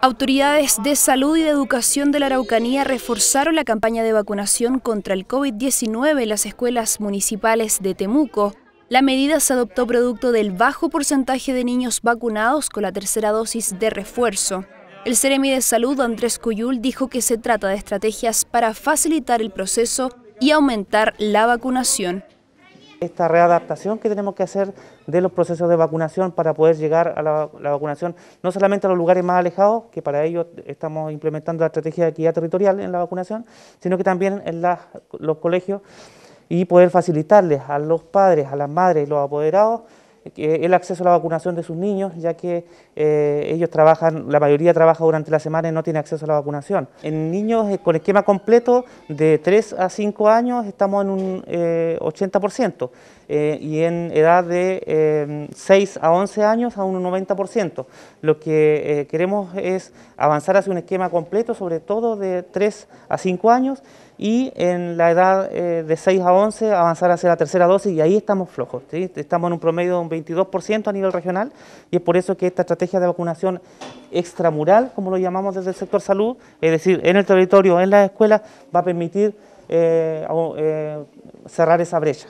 Autoridades de salud y de educación de la Araucanía reforzaron la campaña de vacunación contra el COVID-19 en las escuelas municipales de Temuco. La medida se adoptó producto del bajo porcentaje de niños vacunados con la tercera dosis de refuerzo. El Ceremi de Salud, Andrés Cuyul, dijo que se trata de estrategias para facilitar el proceso y aumentar la vacunación esta readaptación que tenemos que hacer de los procesos de vacunación para poder llegar a la, vacunación, no solamente a los lugares más alejados, que para ello estamos implementando la estrategia de equidad territorial en la vacunación, sino que también en los colegios y poder facilitarles a los padres, a las madres y los apoderados el acceso a la vacunación de sus niños, ya que eh, ellos trabajan, la mayoría trabaja durante la semana y no tiene acceso a la vacunación. En niños eh, con esquema completo de 3 a 5 años estamos en un 80% eh, y en edad de 6 a 11 años a un 90%. Lo que queremos es avanzar hacia un esquema completo, sobre todo de 3 a 5 años, y en la edad eh, de 6 a 11 avanzar hacia la tercera dosis y ahí estamos flojos. Estamos en un promedio de un 22% a nivel regional y es por eso que esta estrategia de vacunación extramural, como lo llamamos desde el sector salud, es decir, en el territorio, en las escuelas, va a permitir eh, eh, cerrar esa brecha.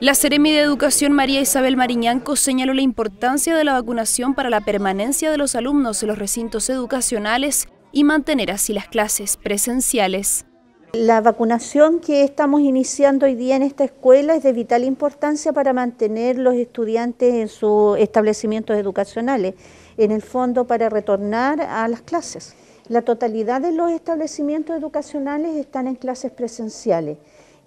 La Seremi de Educación María Isabel Mariñanco señaló la importancia de la vacunación para la permanencia de los alumnos en los recintos educacionales y mantener así las clases presenciales. La vacunación que estamos iniciando hoy día en esta escuela es de vital importancia para mantener los estudiantes en sus establecimientos educacionales, en el fondo para retornar a las clases. La totalidad de los establecimientos educacionales están en clases presenciales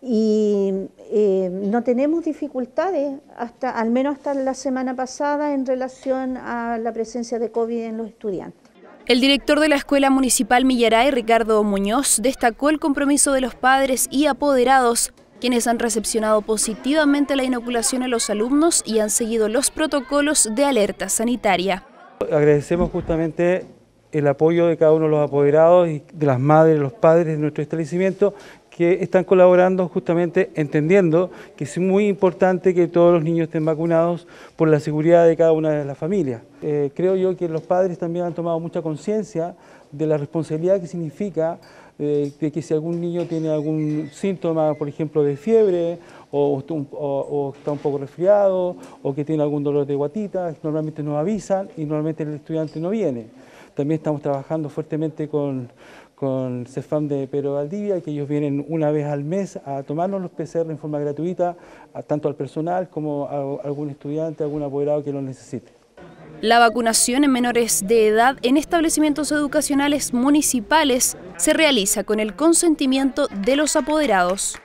y eh, no tenemos dificultades, hasta, al menos hasta la semana pasada, en relación a la presencia de COVID en los estudiantes. El director de la Escuela Municipal Millaray, Ricardo Muñoz, destacó el compromiso de los padres y apoderados, quienes han recepcionado positivamente la inoculación a los alumnos y han seguido los protocolos de alerta sanitaria. Agradecemos justamente el apoyo de cada uno de los apoderados y de las madres, los padres de nuestro establecimiento que están colaborando justamente entendiendo que es muy importante que todos los niños estén vacunados por la seguridad de cada una de las familias. Eh, creo yo que los padres también han tomado mucha conciencia de la responsabilidad que significa eh, que si algún niño tiene algún síntoma, por ejemplo, de fiebre o, está un poco resfriado o que tiene algún dolor de guatita, normalmente no avisan y normalmente el estudiante no viene. También estamos trabajando fuertemente con, con CEFAM de Pedro Valdivia, que ellos vienen una vez al mes a tomarnos los PCR en forma gratuita, tanto al personal como a, algún estudiante, algún apoderado que lo necesite. La vacunación en menores de edad en establecimientos educacionales municipales se realiza con el consentimiento de los apoderados.